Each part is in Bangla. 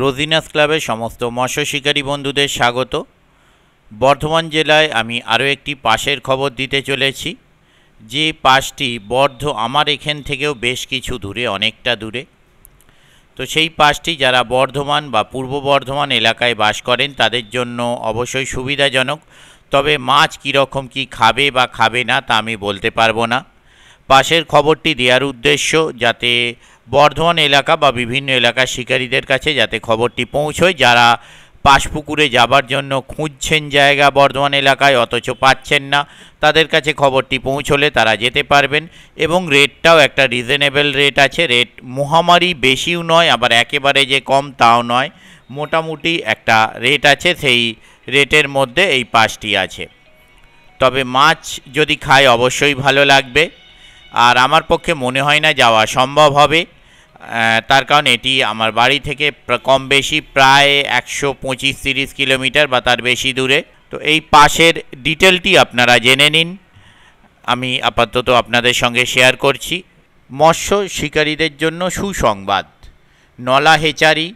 রোজিনাস ক্লাবের সমস্ত মৎস্য শিকারী বন্ধুদের স্বাগত বর্ধমান জেলায় আমি আরও একটি পাশের খবর দিতে চলেছি যে পাশটি বর্ধ আমার এখান থেকেও বেশ কিছু দূরে অনেকটা দূরে তো সেই পাশটি যারা বর্ধমান বা পূর্ব বর্ধমান এলাকায় বাস করেন তাদের জন্য অবশ্যই সুবিধাজনক তবে মাছ কীরকম কি খাবে বা খাবে না তা আমি বলতে পারবো না পাশের খবরটি দেওয়ার উদ্দেশ্য যাতে বর্ধমান এলাকা বা বিভিন্ন এলাকার শিকারীদের কাছে যাতে খবরটি পৌঁছয় যারা পাশপুকুরে যাবার জন্য খুঁজছেন জায়গা বর্ধমান এলাকায় অথচ পাচ্ছেন না তাদের কাছে খবরটি পৌঁছলে তারা যেতে পারবেন এবং রেটটাও একটা রিজনেবল রেট আছে রেট মহামারী বেশিও নয় আবার একেবারে যে কম তাও নয় মোটামুটি একটা রেট আছে সেই রেটের মধ্যে এই পাশটি আছে তবে মাছ যদি খায় অবশ্যই ভালো লাগবে আর আমার পক্ষে মনে হয় না যাওয়া সম্ভব হবে তার কারণ এটি আমার বাড়ি থেকে কম বেশি প্রায় একশো পঁচিশ তিরিশ কিলোমিটার বা তার বেশি দূরে তো এই পাশের ডিটেলটি আপনারা জেনে নিন আমি আপাতত আপনাদের সঙ্গে শেয়ার করছি মৎস্য শিকারীদের জন্য সুসংবাদ নলা হেচারি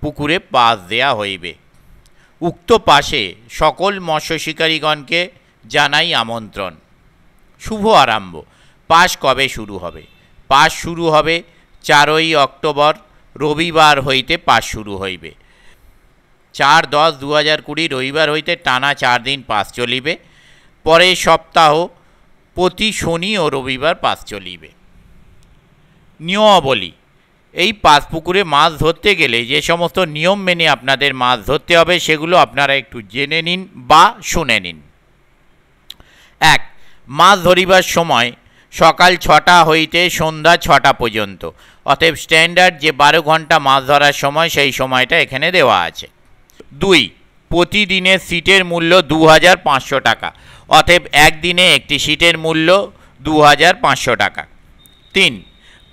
পুকুরে পাস দেয়া হইবে উক্ত পাশে সকল মৎস্য শিকারীগণকে জানাই আমন্ত্রণ শুভ আরম্ভ পাশ কবে শুরু হবে পাশ শুরু হবে চারই অক্টোবর রবিবার হইতে পাস শুরু হইবে চার দশ দু হাজার কুড়ি রবিবার হইতে টানা চার দিন পাস চলিবে পরের সপ্তাহ প্রতি শনি ও রবিবার পাস চলিবে নিয়মাবলী এই পাঁচ পুকুরে মাছ ধরতে গেলে যে সমস্ত নিয়ম মেনে আপনাদের মাছ ধরতে হবে সেগুলো আপনারা একটু জেনে নিন বা শুনে নিন এক মাছ ধরিবার সময় সকাল ছটা হইতে সন্ধ্যা ছটা পর্যন্ত অতএব স্ট্যান্ডার্ড যে বারো ঘন্টা মাছ ধরার সময় সেই সময়টা এখানে দেওয়া আছে দুই প্রতিদিনের সিটের মূল্য দু টাকা অতএব একদিনে একটি সিটের মূল্য দু টাকা তিন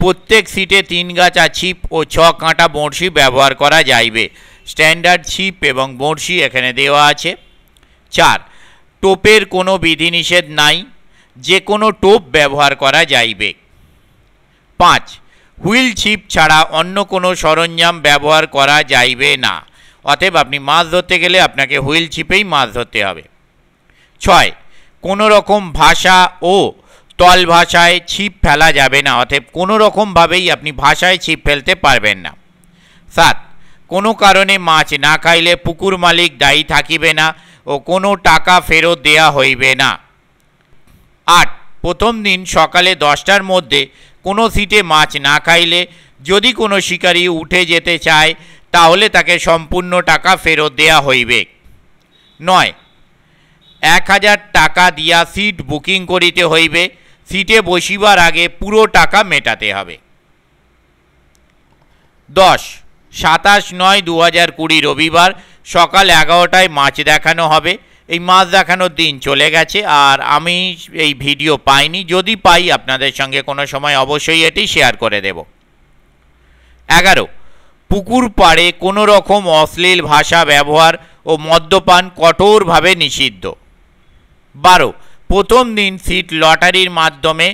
প্রত্যেক সিটে তিন গাছা ছিপ ও ছ কাঁটা বড়শি ব্যবহার করা যাইবে স্ট্যান্ডার্ড ছিপ এবং বড়শি এখানে দেওয়া আছে চার টোপের কোনো বিধিনিষেধ নাই যে কোনো টোপ ব্যবহার করা যাইবে পাঁচ হুইল ছিপ ছাড়া অন্য কোনো সরঞ্জাম ব্যবহার করা যাইবে না অতএব আপনি মাছ ধরতে গেলে আপনাকে হুইল ছিপেই মাছ ধরতে হবে ছয় কোনো রকম ভাষা ও তল ভাষায় ছিপ ফেলা যাবে না অতএব কোনো রকমভাবেই আপনি ভাষায় ছিপ ফেলতে পারবেন না সাত কোনো কারণে মাছ না খাইলে পুকুর মালিক দায়ী থাকিবে না ও কোনো টাকা ফেরত দেয়া হইবে না আট প্রথম দিন সকালে দশটার মধ্যে কোনো সিটে মাছ না খাইলে যদি কোনো শিকারী উঠে যেতে চায় তাহলে তাকে সম্পূর্ণ টাকা ফেরত দেয়া হইবে নয় এক হাজার টাকা দিয়া সিট বুকিং করিতে হইবে সিটে বসিবার আগে পুরো টাকা মেটাতে হবে দশ সাতাশ নয় দু হাজার কুড়ি রবিবার সকাল এগারোটায় মাছ দেখানো হবে এই মাছ দেখানোর দিন চলে গেছে আর আমি এই ভিডিও পাইনি যদি পাই আপনাদের সঙ্গে কোনো সময় অবশ্যই এটি শেয়ার করে দেব এগারো পুকুর পাড়ে কোনো রকম অশ্লীল ভাষা ব্যবহার ও মদ্যপান কঠোরভাবে নিষিদ্ধ বারো প্রথম দিন সিট লটারির মাধ্যমে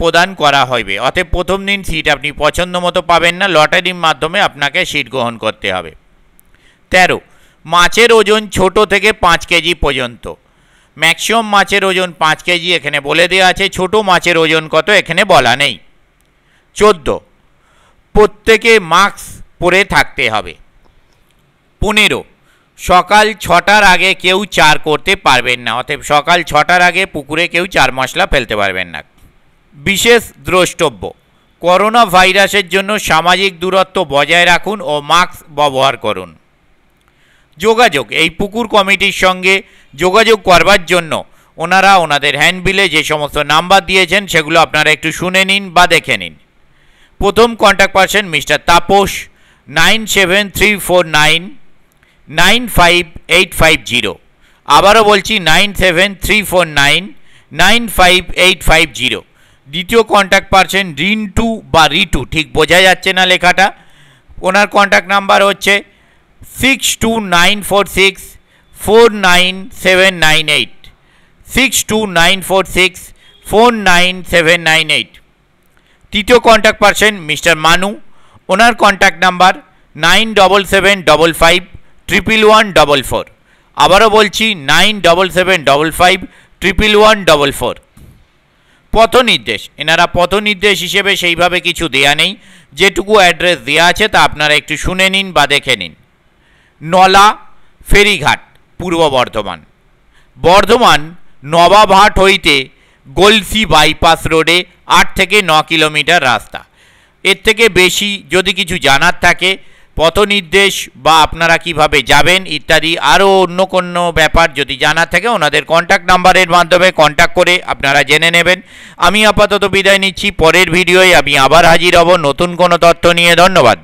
প্রদান করা হবে অতএব প্রথম দিন সিট আপনি পছন্দ মতো পাবেন না লটারির মাধ্যমে আপনাকে সিট গ্রহণ করতে হবে তেরো মাছের ওজন ছোট থেকে পাঁচ কেজি পর্যন্ত ম্যাক্সিমাম মাছের ওজন পাঁচ কেজি এখানে বলে দেওয়া আছে ছোট মাছের ওজন কত এখানে বলা নেই চোদ্দ প্রত্যেকে মাস্ক পরে থাকতে হবে পনেরো সকাল ছটার আগে কেউ চার করতে পারবেন না অতএব সকাল ছটার আগে পুকুরে কেউ চার মশলা ফেলতে পারবেন না বিশেষ দ্রষ্টব্য করোনা ভাইরাসের জন্য সামাজিক দূরত্ব বজায় রাখুন ও মাস্ক ব্যবহার করুন যোগাযোগ এই পুকুর কমিটির সঙ্গে যোগাযোগ করবার জন্য ওনারা ওনাদের হ্যান্ডবিলে যে সমস্ত নাম্বার দিয়েছেন সেগুলো আপনারা একটু শুনে নিন বা দেখে নিন প্রথম contact person mister Tapas nine seven three four nine nine five eight five zero আবারও বলছি nine seven three four nine nine five eight five zero দ্বিতীয় কন্ট্যাক্ট পারসন রিন্টু বা রিটু ঠিক বোঝা যাচ্ছে না লেখাটা ওনার কন্ট্যাক্ট নাম্বার হচ্ছে six two nine four six four nine seven nine eight six two nine four six four nine seven nine eight তৃতীয় কন্ট্যাক্ট পার্সন মিস্টার মানু ওনার contact number nine double seven double five triple one double four আবারও বলছি nine double seven double five triple one double four পথ নির্দেশ এনারা পথ নির্দেশ হিসেবে সেইভাবে কিছু দেয়া নেই যেটুকু অ্যাড্রেস দেওয়া আছে তা আপনারা একটু শুনে নিন বা দেখে নিন নলা ফেরিঘাট পূর্ব বর্ধমান বর্ধমান নবাবহাট হইতে গলসি বাইপাস রোডে আট থেকে ন কিলোমিটার রাস্তা এর থেকে বেশি যদি কিছু জানার থাকে পথনির্দেশ বা আপনারা কিভাবে যাবেন ইত্যাদি আরও অন্য কোনো ব্যাপার যদি জানা থাকে ওনাদের কন্ট্যাক্ট নাম্বারের মাধ্যমে কন্ট্যাক্ট করে আপনারা জেনে নেবেন আমি আপাতত বিদায় নিচ্ছি পরের ভিডিওয় আমি আবার হাজির হব নতুন কোনো তথ্য নিয়ে ধন্যবাদ